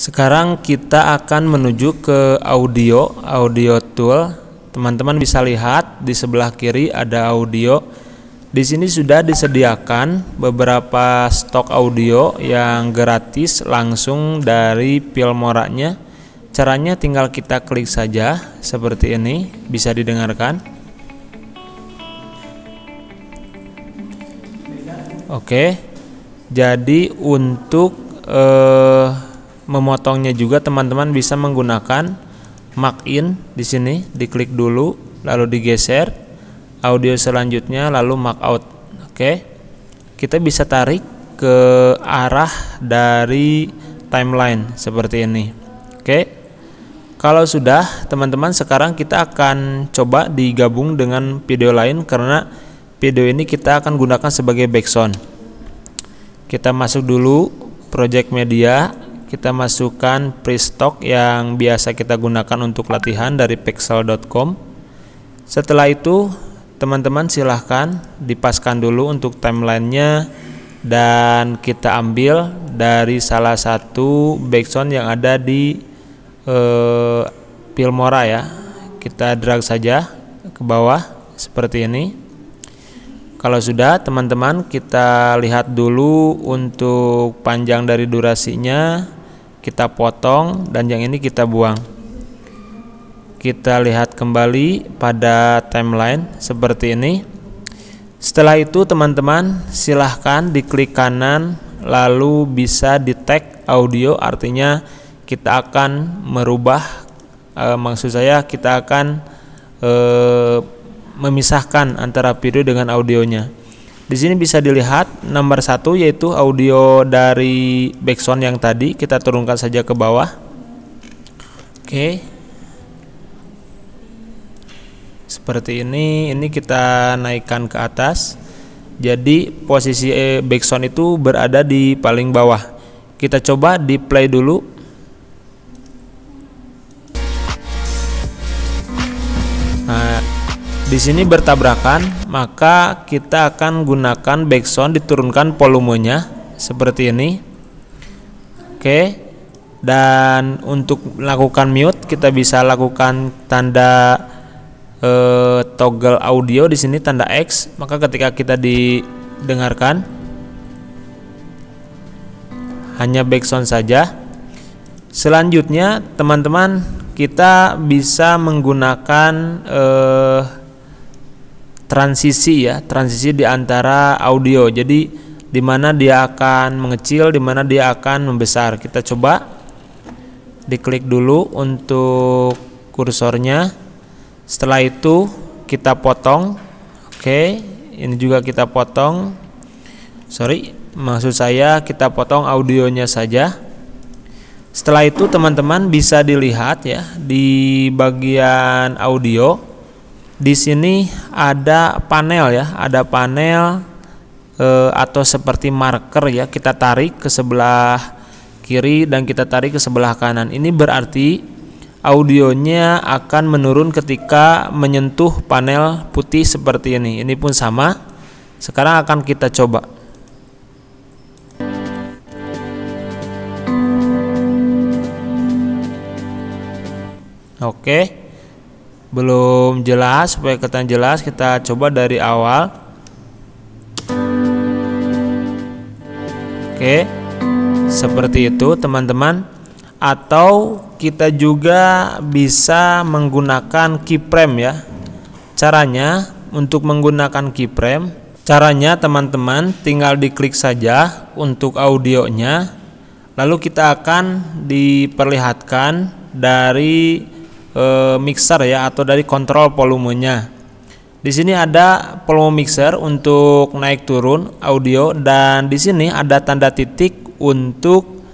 Sekarang kita akan menuju ke audio, audio tool. Teman-teman bisa lihat di sebelah kiri ada audio. Di sini sudah disediakan beberapa stok audio yang gratis langsung dari Filmora-nya. Caranya tinggal kita klik saja seperti ini, bisa didengarkan. Oke. Jadi untuk eh memotongnya juga teman-teman bisa menggunakan mark in di sini diklik dulu lalu digeser audio selanjutnya lalu mark out oke kita bisa tarik ke arah dari timeline seperti ini oke kalau sudah teman-teman sekarang kita akan coba digabung dengan video lain karena video ini kita akan gunakan sebagai background kita masuk dulu project media kita masukkan prestock yang biasa kita gunakan untuk latihan dari pixel.com setelah itu teman-teman silahkan dipaskan dulu untuk timelinenya dan kita ambil dari salah satu background yang ada di eh, Filmora ya kita drag saja ke bawah seperti ini kalau sudah teman-teman kita lihat dulu untuk panjang dari durasinya kita potong dan yang ini kita buang kita lihat kembali pada timeline seperti ini setelah itu teman-teman silahkan diklik kanan lalu bisa di tag audio artinya kita akan merubah e, maksud saya kita akan e, memisahkan antara video dengan audionya di sini bisa dilihat nomor satu yaitu audio dari backsound yang tadi kita turunkan saja ke bawah. Oke. Seperti ini, ini kita naikkan ke atas. Jadi posisi eh, backsound itu berada di paling bawah. Kita coba di play dulu. di sini bertabrakan, maka kita akan gunakan backsound diturunkan volumenya seperti ini. Oke. Dan untuk melakukan mute kita bisa lakukan tanda eh, toggle audio di sini tanda X, maka ketika kita didengarkan hanya backsound saja. Selanjutnya, teman-teman, kita bisa menggunakan eh transisi ya transisi di antara audio jadi di mana dia akan mengecil di mana dia akan membesar kita coba diklik dulu untuk kursornya setelah itu kita potong oke ini juga kita potong sorry maksud saya kita potong audionya saja setelah itu teman-teman bisa dilihat ya di bagian audio di sini ada panel ya, ada panel e, atau seperti marker ya, kita tarik ke sebelah kiri dan kita tarik ke sebelah kanan. Ini berarti audionya akan menurun ketika menyentuh panel putih seperti ini. Ini pun sama. Sekarang akan kita coba. Oke. Okay belum jelas supaya ketan jelas kita coba dari awal oke seperti itu teman-teman atau kita juga bisa menggunakan keyframe ya caranya untuk menggunakan keyframe caranya teman-teman tinggal diklik saja untuk audionya lalu kita akan diperlihatkan dari E, mixer ya atau dari kontrol volumenya. Di sini ada volume mixer untuk naik turun audio dan di sini ada tanda titik untuk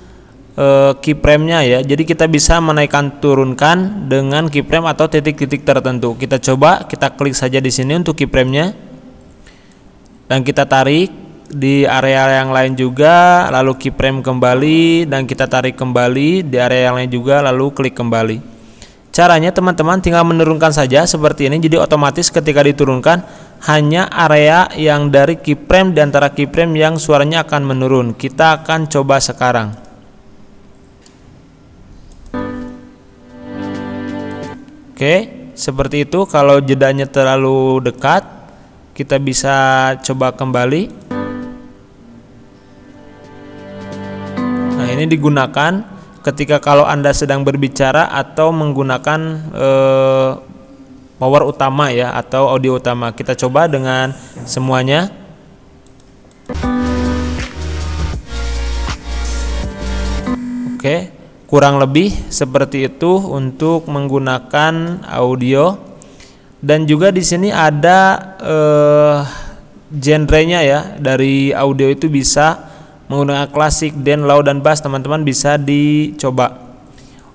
e, keyframe-nya ya. Jadi kita bisa menaikkan turunkan dengan keyframe atau titik-titik tertentu. Kita coba kita klik saja di sini untuk keyframe-nya. Dan kita tarik di area yang lain juga lalu keyframe kembali dan kita tarik kembali di area yang lain juga lalu klik kembali. Caranya teman-teman tinggal menurunkan saja seperti ini jadi otomatis ketika diturunkan hanya area yang dari keyframe di antara keyframe yang suaranya akan menurun. Kita akan coba sekarang. Oke, seperti itu kalau jedanya terlalu dekat kita bisa coba kembali. Nah, ini digunakan ketika kalau Anda sedang berbicara atau menggunakan eh, power utama ya atau audio utama. Kita coba dengan semuanya. Oke, kurang lebih seperti itu untuk menggunakan audio. Dan juga di sini ada eh, genrenya ya dari audio itu bisa menggunakan klasik, dan low dan bass teman-teman bisa dicoba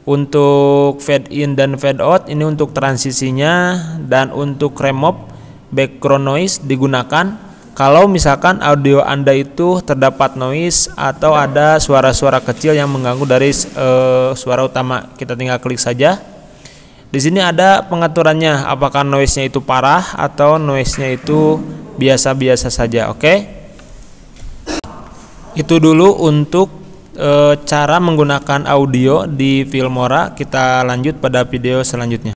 untuk fade in dan fade out ini untuk transisinya dan untuk remove background noise digunakan kalau misalkan audio anda itu terdapat noise atau ada suara-suara kecil yang mengganggu dari uh, suara utama kita tinggal klik saja di sini ada pengaturannya apakah noise-nya itu parah atau noise-nya itu biasa-biasa saja oke okay? itu dulu untuk e, cara menggunakan audio di Filmora. Kita lanjut pada video selanjutnya.